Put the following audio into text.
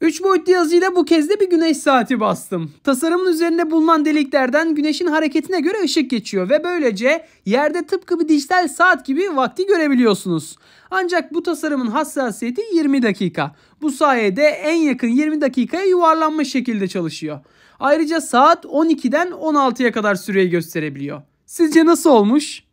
3 boyutlu yazıyla bu kez de bir güneş saati bastım. Tasarımın üzerinde bulunan deliklerden güneşin hareketine göre ışık geçiyor ve böylece yerde tıpkı bir dijital saat gibi vakti görebiliyorsunuz. Ancak bu tasarımın hassasiyeti 20 dakika. Bu sayede en yakın 20 dakikaya yuvarlanma şekilde çalışıyor. Ayrıca saat 12'den 16'ya kadar süreyi gösterebiliyor. Sizce nasıl olmuş?